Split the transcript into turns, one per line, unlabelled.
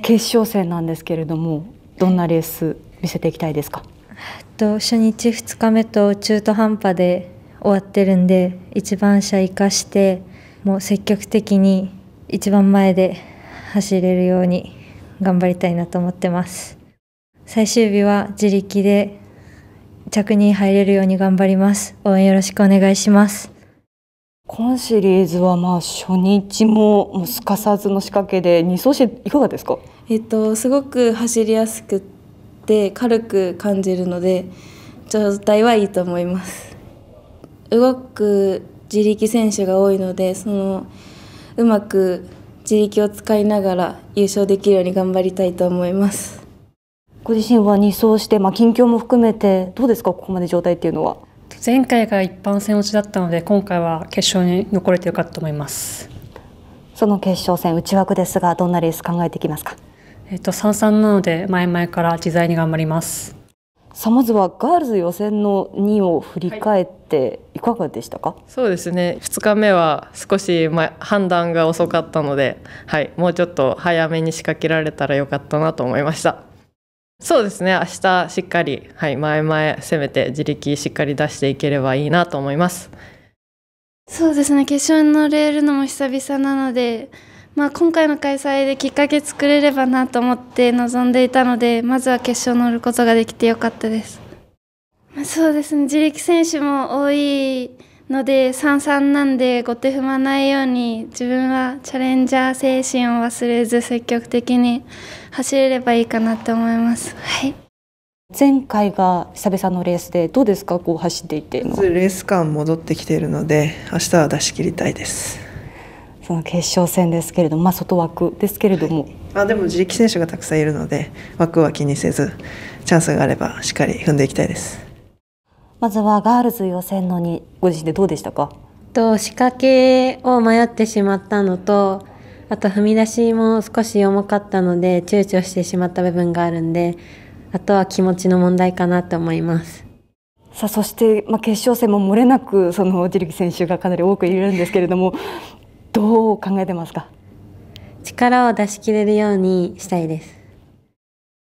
決勝戦なんですけれどもどんなレース見せていきたいですか、
えっと初日2日目と中途半端で終わってるんで1番車生かしてもう積極的に一番前で走れるように頑張りたいなと思ってます最終日は自力で着に入れるように頑張ります応援よろしくお願いします
今シリーズはまあ初日ももうすかさずの仕掛けで2走しいか
がですか、えっと、すごく走りやすくて軽く感じるので状態はいいと思います動く自力選手が多いのでそのうまく自力を使いながら優勝できるように頑張りたいと思います
ご自身は2走して、まあ、近況も含めてどうですかここまで状態っていうのは前回が一般戦落ちだったので今回は決勝に残れてよかったと思いますその決勝戦内枠ですがどんなレース考えてきますかえっ、と三三なので前々から自在に頑張りますさまずはガールズ予選の2を振り返っていかがでしたか、はい、そうですね2日目は少し前判断が遅かったので、はい、もうちょっと早めに仕掛けられたらよかったなと思いました。そうですね明日しっかり、はい、前々攻めて自力しっかり出していければいいなと思います
そうですね決勝に乗れるのも久々なので、まあ、今回の開催できっかけ作れればなと思って臨んでいたのでまずは決勝乗ることができてよかったです、まあ、そうですね自力選手も多いので三々なんで後手踏まないように自分はチャレンジャー精神を忘れず積極的に走れればいいかなって思います。はい前回が
久々のレースでどうですかこう走っていてレ
ース感戻ってきているので明日は出
し切りたいですその決勝戦ですけれども、まあ、外枠ですけれども、はい、
あでも自力選手がたくさんいるので枠は気にせずチャンスがあればしっかり踏んでいきたいです
まずはガールズ予選のに
ご自身でどうでしたか
と仕掛けを迷ってしまったのとあと踏み出しも少し重かったので躊躇してしまった部分があるんであとは気持ちの問題かなと思います。さあそして、まあ、決勝戦も漏れなくそのジルギ選手がかなり多くいるんですけれどもどう考えてますか力を出し切れるようにしたいです。